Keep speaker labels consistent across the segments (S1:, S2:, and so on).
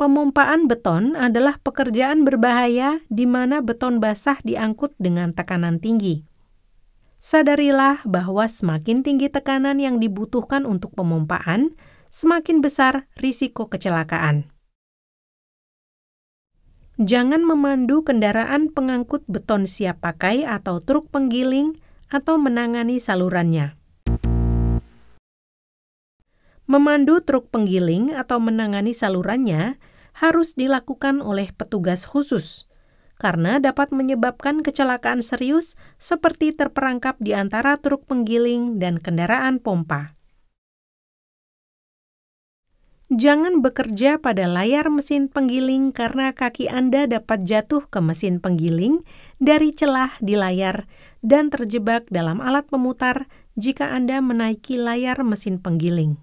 S1: Pemompaan beton adalah pekerjaan berbahaya di mana beton basah diangkut dengan tekanan tinggi. Sadarilah bahwa semakin tinggi tekanan yang dibutuhkan untuk pemompaan, semakin besar risiko kecelakaan. Jangan memandu kendaraan pengangkut beton siap pakai atau truk penggiling atau menangani salurannya. Memandu truk penggiling atau menangani salurannya harus dilakukan oleh petugas khusus karena dapat menyebabkan kecelakaan serius seperti terperangkap di antara truk penggiling dan kendaraan pompa. Jangan bekerja pada layar mesin penggiling karena kaki Anda dapat jatuh ke mesin penggiling dari celah di layar dan terjebak dalam alat pemutar jika Anda menaiki layar mesin penggiling.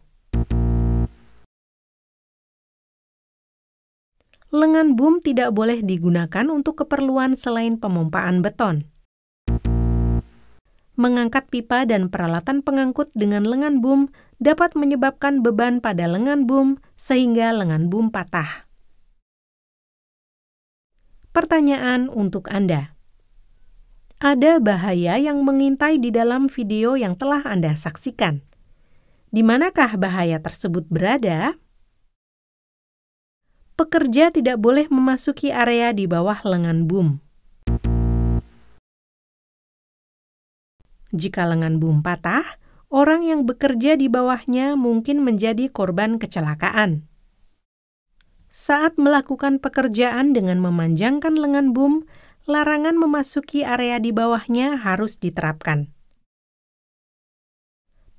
S1: lengan boom tidak boleh digunakan untuk keperluan selain pemompaan beton. Mengangkat pipa dan peralatan pengangkut dengan lengan boom dapat menyebabkan beban pada lengan boom sehingga lengan boom patah. Pertanyaan untuk Anda. Ada bahaya yang mengintai di dalam video yang telah Anda saksikan. Di manakah bahaya tersebut berada? pekerja tidak boleh memasuki area di bawah lengan boom. Jika lengan boom patah, orang yang bekerja di bawahnya mungkin menjadi korban kecelakaan. Saat melakukan pekerjaan dengan memanjangkan lengan boom, larangan memasuki area di bawahnya harus diterapkan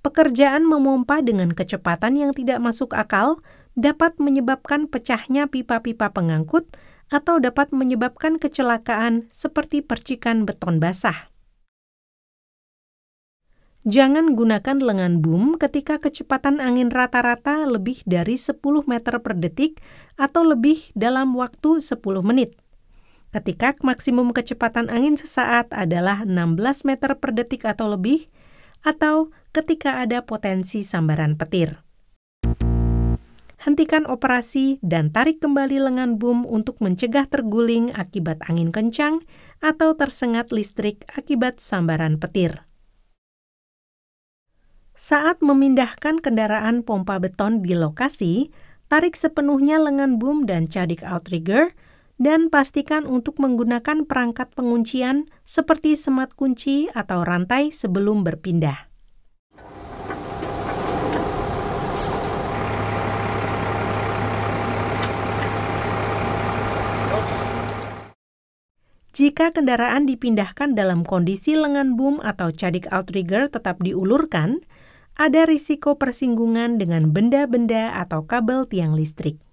S1: pekerjaan memompa dengan kecepatan yang tidak masuk akal dapat menyebabkan pecahnya pipa-pipa pengangkut atau dapat menyebabkan kecelakaan seperti percikan beton basah. Jangan gunakan lengan boom ketika kecepatan angin rata-rata lebih dari 10 meter per detik atau lebih dalam waktu 10 menit. Ketika maksimum kecepatan angin sesaat adalah 16 meter per detik atau lebih, atau ketika ada potensi sambaran petir. Hentikan operasi dan tarik kembali lengan boom untuk mencegah terguling akibat angin kencang atau tersengat listrik akibat sambaran petir. Saat memindahkan kendaraan pompa beton di lokasi, tarik sepenuhnya lengan boom dan cadik outrigger – dan pastikan untuk menggunakan perangkat penguncian seperti semat kunci atau rantai sebelum berpindah. Jika kendaraan dipindahkan dalam kondisi lengan boom atau cadik outrigger tetap diulurkan, ada risiko persinggungan dengan benda-benda atau kabel tiang listrik.